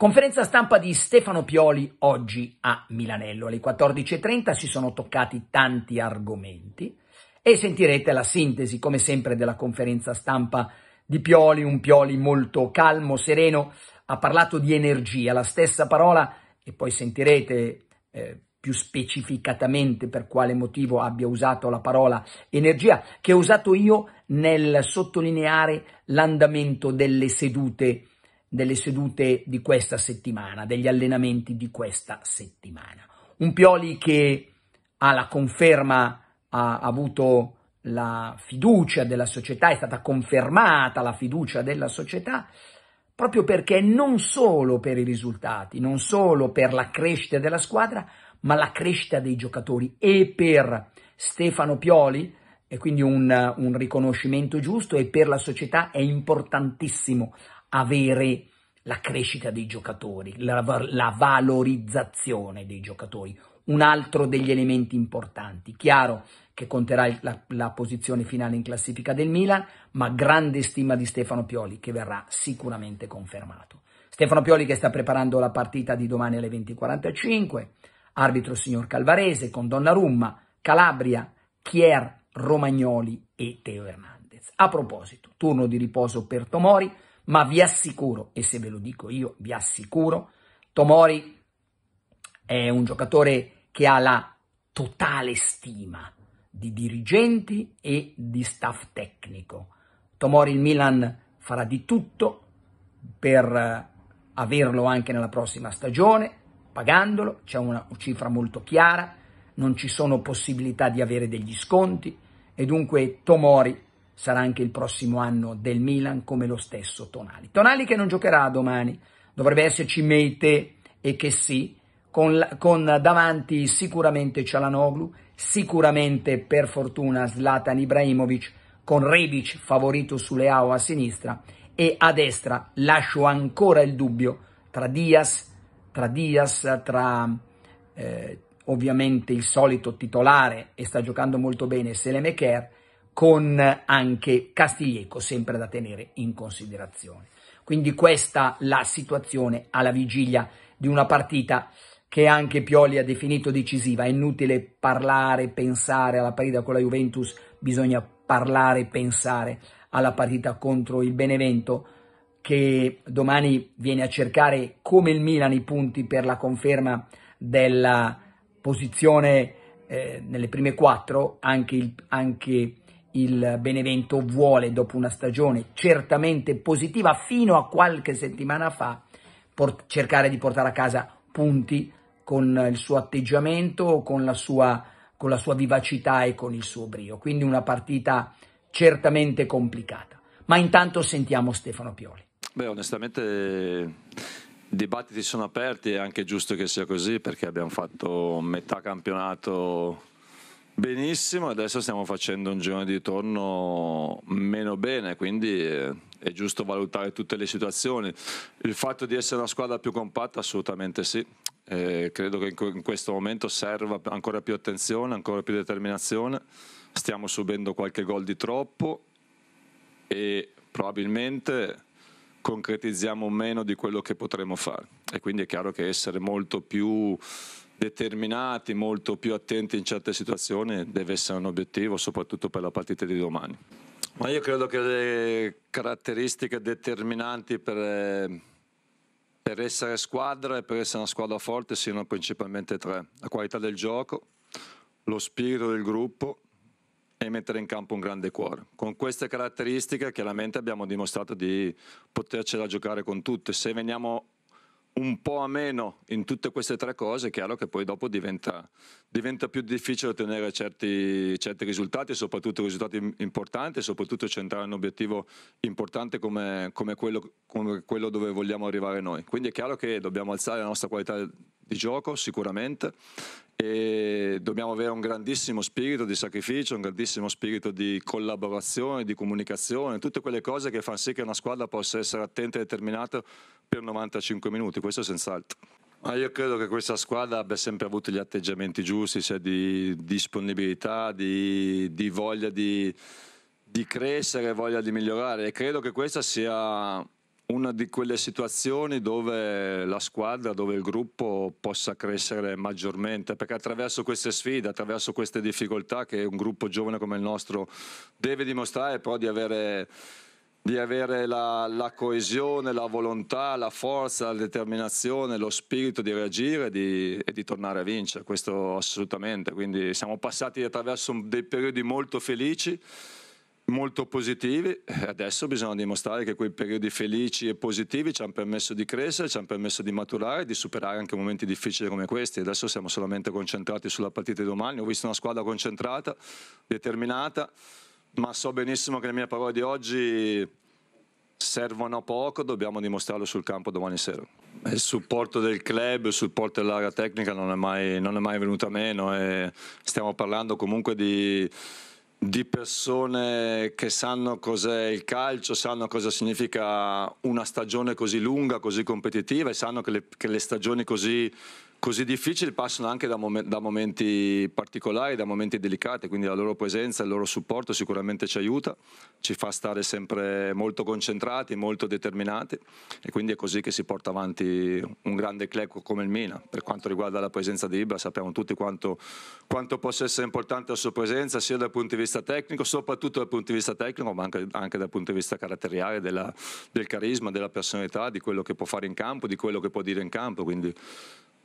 Conferenza stampa di Stefano Pioli oggi a Milanello. Alle 14.30 si sono toccati tanti argomenti e sentirete la sintesi, come sempre, della conferenza stampa di Pioli, un Pioli molto calmo, sereno. Ha parlato di energia, la stessa parola, e poi sentirete eh, più specificatamente per quale motivo abbia usato la parola energia, che ho usato io nel sottolineare l'andamento delle sedute delle sedute di questa settimana, degli allenamenti di questa settimana. Un Pioli che ha la conferma ha avuto la fiducia della società, è stata confermata la fiducia della società, proprio perché non solo per i risultati, non solo per la crescita della squadra, ma la crescita dei giocatori e per Stefano Pioli, e quindi un, un riconoscimento giusto, e per la società è importantissimo avere la crescita dei giocatori, la, la valorizzazione dei giocatori, un altro degli elementi importanti. Chiaro che conterà la, la, posizione finale in classifica del Milan, ma grande stima di Stefano Pioli che verrà sicuramente confermato. Stefano Pioli che sta preparando la partita di domani alle 20.45, arbitro signor Calvarese con Donna Rumma, Calabria, Chier, Romagnoli e Teo Hernandez. A proposito, turno di riposo per Tomori, ma vi assicuro, e se ve lo dico io, vi assicuro, Tomori è un giocatore che ha la totale stima di dirigenti e di staff tecnico. Tomori il Milan farà di tutto per eh, averlo anche nella prossima stagione, pagandolo, c'è una cifra molto chiara, non ci sono possibilità di avere degli sconti e dunque Tomori sarà anche il prossimo anno del Milan come lo stesso Tonali. Tonali che non giocherà domani, dovrebbe esserci Meite e che sì, con, con davanti sicuramente Cialanoglu, sicuramente per fortuna Zlatan Ibrahimovic, con Rebic favorito su Leao a sinistra e a destra lascio ancora il dubbio tra Dias, tra, Dias, tra eh, ovviamente il solito titolare e sta giocando molto bene Selemeker con anche Castiglieco sempre da tenere in considerazione. Quindi questa la situazione alla vigilia di una partita che anche Pioli ha definito decisiva. È inutile parlare, pensare alla partita con la Juventus, bisogna parlare, pensare alla partita contro il Benevento che domani viene a cercare come il Milan i punti per la conferma della posizione eh, nelle prime quattro, anche, il, anche il Benevento vuole, dopo una stagione certamente positiva, fino a qualche settimana fa, cercare di portare a casa punti con il suo atteggiamento, con la sua, con la sua vivacità e con il suo brio. Quindi una partita certamente complicata. Ma intanto sentiamo Stefano Pioli. Beh, onestamente i dibattiti sono aperti, è anche giusto che sia così perché abbiamo fatto metà campionato Benissimo, adesso stiamo facendo un giorno di ritorno meno bene, quindi eh, è giusto valutare tutte le situazioni. Il fatto di essere una squadra più compatta, assolutamente sì. Eh, credo che in questo momento serva ancora più attenzione, ancora più determinazione. Stiamo subendo qualche gol di troppo e probabilmente concretizziamo meno di quello che potremo fare. E quindi è chiaro che essere molto più determinati, molto più attenti in certe situazioni, deve essere un obiettivo soprattutto per la partita di domani. Ma io credo che le caratteristiche determinanti per, eh, per essere squadra e per essere una squadra forte siano principalmente tre. La qualità del gioco, lo spirito del gruppo e mettere in campo un grande cuore. Con queste caratteristiche chiaramente abbiamo dimostrato di potercela giocare con tutte. Se veniamo un po' a meno in tutte queste tre cose, è chiaro che poi dopo diventa, diventa più difficile ottenere certi, certi, risultati, soprattutto risultati importanti, soprattutto centrare un obiettivo importante come, come, quello, come quello dove vogliamo arrivare noi. Quindi è chiaro che dobbiamo alzare la nostra qualità di gioco sicuramente e dobbiamo avere un grandissimo spirito di sacrificio, un grandissimo spirito di collaborazione, di comunicazione, tutte quelle cose che fanno sì che una squadra possa essere attenta e determinata per 95 minuti, questo senz'altro. Ma io credo che questa squadra abbia sempre avuto gli atteggiamenti giusti, sia di disponibilità, di, di voglia di, di crescere, voglia di migliorare e credo che questa sia una di quelle situazioni dove la squadra, dove il gruppo possa crescere maggiormente, perché attraverso queste sfide, attraverso queste difficoltà che un gruppo giovane come il nostro deve dimostrare, però di avere, di avere la, la, coesione, la volontà, la forza, la determinazione, lo spirito di reagire e di, e di tornare a vincere, questo assolutamente. Quindi siamo passati attraverso dei periodi molto felici molto positivi. Eh, adesso bisogna dimostrare che quei periodi felici e positivi ci hanno permesso di crescere, ci hanno permesso di maturare, e di superare anche momenti difficili come questi. Adesso siamo solamente concentrati sulla partita di domani. Ho visto una squadra concentrata, determinata, ma so benissimo che le mie parole di oggi servono a poco, dobbiamo dimostrarlo sul campo domani sera. Il supporto del club, il supporto dell'area tecnica non è mai, non è mai venuto a meno e stiamo parlando comunque di di persone che sanno cos'è il calcio, sanno cosa significa una stagione così lunga, così competitiva e sanno che le, che le stagioni così così difficili passano anche da, mom- da, momenti particolari, da momenti delicati, quindi la loro presenza, il loro supporto sicuramente ci aiuta, ci fa stare sempre molto concentrati, molto determinati e quindi è così che si porta avanti un grande club come il Mina. Per quanto riguarda la presenza di Ibra sappiamo tutti quanto, quanto, possa essere importante la sua presenza sia dal punto di vista tecnico, soprattutto dal punto di vista tecnico, ma anche, anche dal punto di vista caratteriale, della, del carisma, della personalità, di quello che può fare in campo, di quello che può dire in campo. Quindi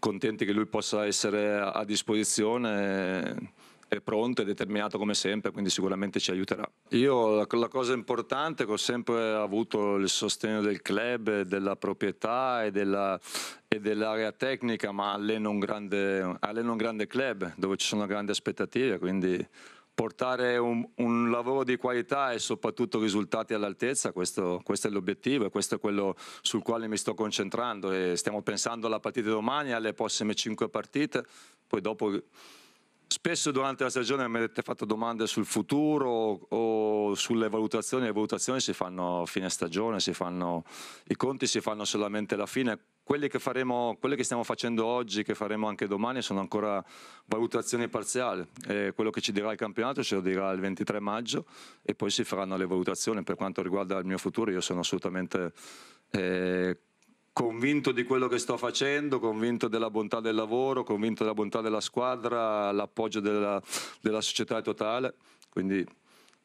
contenti che lui possa essere a disposizione. Eh, è pronto e determinato come sempre, quindi sicuramente ci aiuterà. Io la, la cosa importante è che ho sempre avuto il sostegno del club, della proprietà e della, e dell'area tecnica, ma alleno un, grande, alleno un grande club dove ci sono grandi aspettative, quindi portare un, un, lavoro di qualità e soprattutto risultati all'altezza, questo, questo è l'obiettivo e questo è quello sul quale mi sto concentrando e stiamo pensando alla partita di domani, alle prossime cinque partite, poi dopo spesso durante la stagione mi avete fatto domande sul futuro o, sulle valutazioni, le valutazioni si fanno a fine stagione, fanno, i conti si fanno solamente alla fine, quelle che, faremo, quelle che stiamo facendo oggi, che faremo anche domani, sono ancora valutazioni parziali. Eh, quello che ci dirà il campionato ce lo dirà il 23 maggio e poi si faranno le valutazioni. Per quanto riguarda il mio futuro, io sono assolutamente eh, convinto di quello che sto facendo, convinto della bontà del lavoro, convinto della bontà della squadra, l'appoggio della, della società totale. Quindi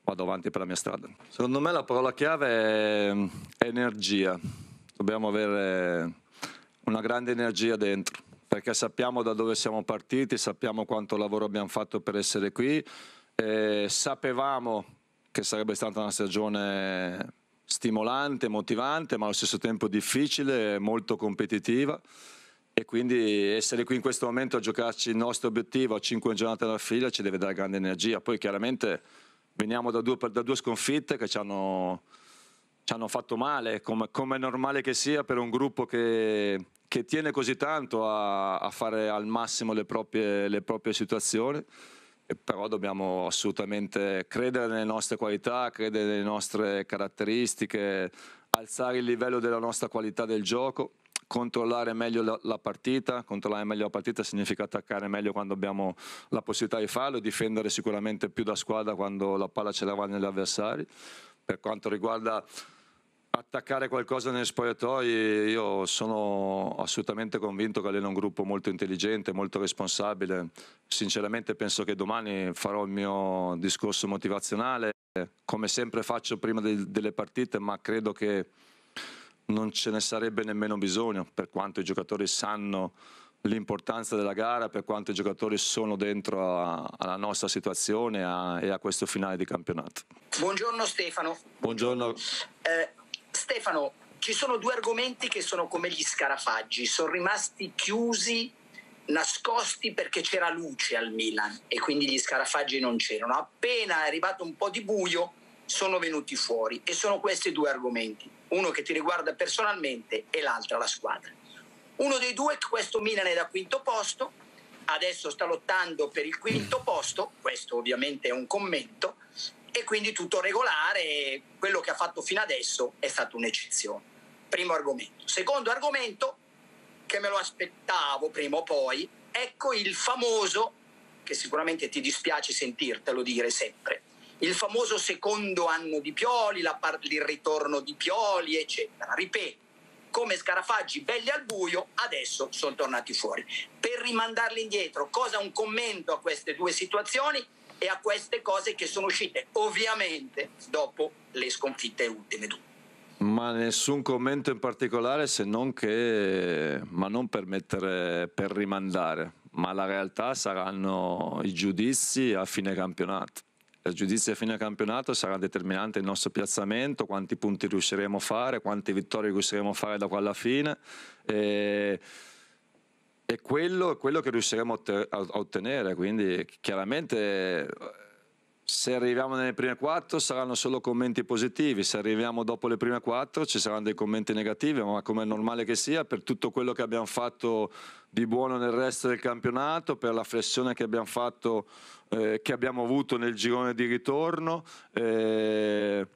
vado avanti per la mia strada. Secondo me la parola chiave è energia. Dobbiamo avere una grande energia dentro, perché sappiamo da dove siamo partiti, sappiamo quanto lavoro abbiamo fatto per essere qui, eh, sapevamo che sarebbe stata una stagione stimolante, motivante, ma allo stesso tempo difficile, molto competitiva e quindi essere qui in questo momento a giocarci il nostro obiettivo a cinque giornate alla fila ci deve dare grande energia. Poi chiaramente veniamo da due, da due sconfitte che ci hanno, ci hanno fatto male, come, è normale che sia per un gruppo che che tiene così tanto a, a fare al massimo le proprie, le proprie situazioni però dobbiamo assolutamente credere nelle nostre qualità, credere nelle nostre caratteristiche, alzare il livello della nostra qualità del gioco, controllare meglio la, la, partita, controllare meglio la partita significa attaccare meglio quando abbiamo la possibilità di farlo, difendere sicuramente più da squadra quando la palla ce la va negli avversari. Per quanto riguarda attaccare qualcosa negli spogliatoi, io sono assolutamente convinto che Alena è un gruppo molto intelligente, molto responsabile. Sinceramente penso che domani farò il mio discorso motivazionale, come sempre faccio prima de delle partite, ma credo che non ce ne sarebbe nemmeno bisogno, per quanto i giocatori sanno l'importanza della gara, per quanto i giocatori sono dentro a, alla nostra situazione a, e a questo finale di campionato. Buongiorno Stefano. Buongiorno. Eh, Stefano, ci sono due argomenti che sono come gli scarafaggi, sono rimasti chiusi, nascosti perché c'era luce al Milan e quindi gli scarafaggi non c'erano. Appena è arrivato un po' di buio sono venuti fuori e sono questi due argomenti, uno che ti riguarda personalmente e l'altro la squadra. Uno dei due, questo Milan è da quinto posto, adesso sta lottando per il quinto posto, questo ovviamente è un commento, e quindi tutto regolare. Quello che ha fatto fino adesso è stata un'eccezione. Primo argomento. Secondo argomento, che me lo aspettavo prima o poi, ecco il famoso, che sicuramente ti dispiace sentirtelo dire sempre, il famoso secondo anno di Pioli, par- il ritorno di Pioli, eccetera. Ripeto, come scarafaggi belli al buio, adesso sono tornati fuori. Per rimandarli indietro, cosa un commento a queste due situazioni? e a queste cose che sono uscite ovviamente dopo le sconfitte ultime due. Ma nessun commento in particolare se non che, ma non per, mettere, per rimandare, ma la realtà saranno i giudizi a fine campionato. Il giudizio a fine campionato sarà determinante il nostro piazzamento, quanti punti riusciremo a fare, quante vittorie riusciremo a fare da qua alla fine. E è quello, quello che riusciremo a ottenere, quindi chiaramente se arriviamo nelle prime quattro saranno solo commenti positivi, se arriviamo dopo le prime quattro ci saranno dei commenti negativi, ma come è normale che sia, per tutto quello che abbiamo fatto di buono nel resto del campionato, per la flessione che abbiamo fatto eh, che abbiamo avuto nel girone di ritorno. Eh,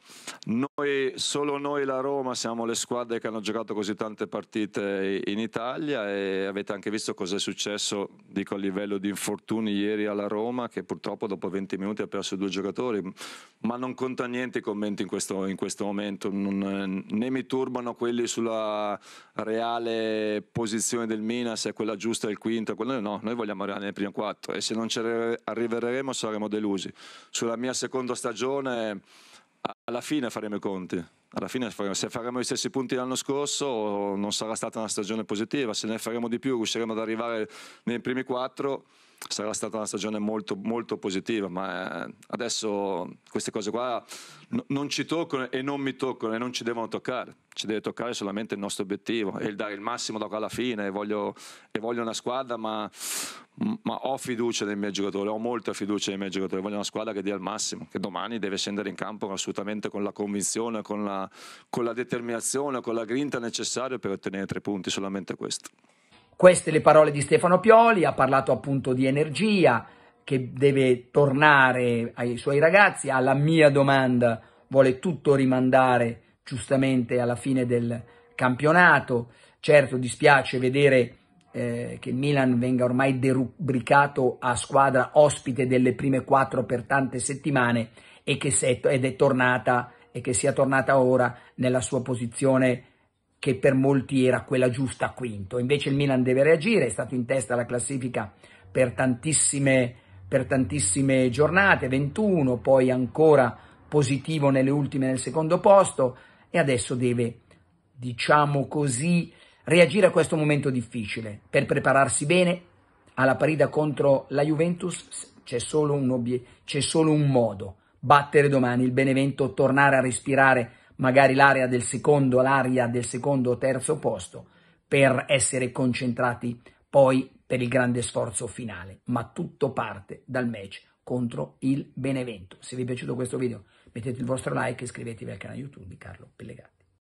noi, solo noi la Roma siamo le squadre che hanno giocato così tante partite in Italia e avete anche visto cosa è successo dico, a livello di infortuni ieri alla Roma che purtroppo dopo 20 minuti ha perso due giocatori, ma non conta niente i commenti in questo, in questo momento, non, eh, né mi turbano quelli sulla reale posizione del Mina, se è quella giusta il quinto, quello no, noi vogliamo arrivare nel primo quarto e se non ci arriveremo perderemo saremo delusi. Sulla mia seconda stagione alla fine faremo i conti. Alla fine se faremo gli stessi punti dell'anno scorso non sarà stata una stagione positiva, se ne faremo di più riusciremo ad arrivare nei primi quattro sarà stata una stagione molto, molto positiva, ma eh, adesso queste cose qua non ci toccano e non mi toccano e non ci devono toccare, ci deve toccare solamente il nostro obiettivo e il dare il massimo da qua alla fine e voglio, e voglio una squadra, ma, ma, ho fiducia nei miei giocatori, ho molta fiducia nei miei giocatori, voglio una squadra che dia il massimo, che domani deve scendere in campo assolutamente con la convinzione, con la, con la determinazione, con la grinta necessaria per ottenere tre punti, solamente questo. Queste le parole di Stefano Pioli, ha parlato appunto di energia che deve tornare ai suoi ragazzi. Alla mia domanda vuole tutto rimandare giustamente alla fine del campionato. Certo dispiace vedere eh, che Milan venga ormai derubricato a squadra ospite delle prime quattro per tante settimane e che è, ed è tornata e che sia tornata ora nella sua posizione che per molti era quella giusta quinto. Invece il Milan deve reagire, è stato in testa alla classifica per tantissime, per tantissime giornate, 21, poi ancora positivo nelle ultime nel secondo posto e adesso deve, diciamo così, reagire a questo momento difficile per prepararsi bene alla parida contro la Juventus c'è solo, solo un modo, battere domani il Benevento, tornare a respirare magari l'area del secondo, l'area del secondo o terzo posto, per essere concentrati poi per il grande sforzo finale. Ma tutto parte dal match contro il Benevento. Se vi è piaciuto questo video mettete il vostro like e iscrivetevi al canale YouTube di Carlo Pellegatti.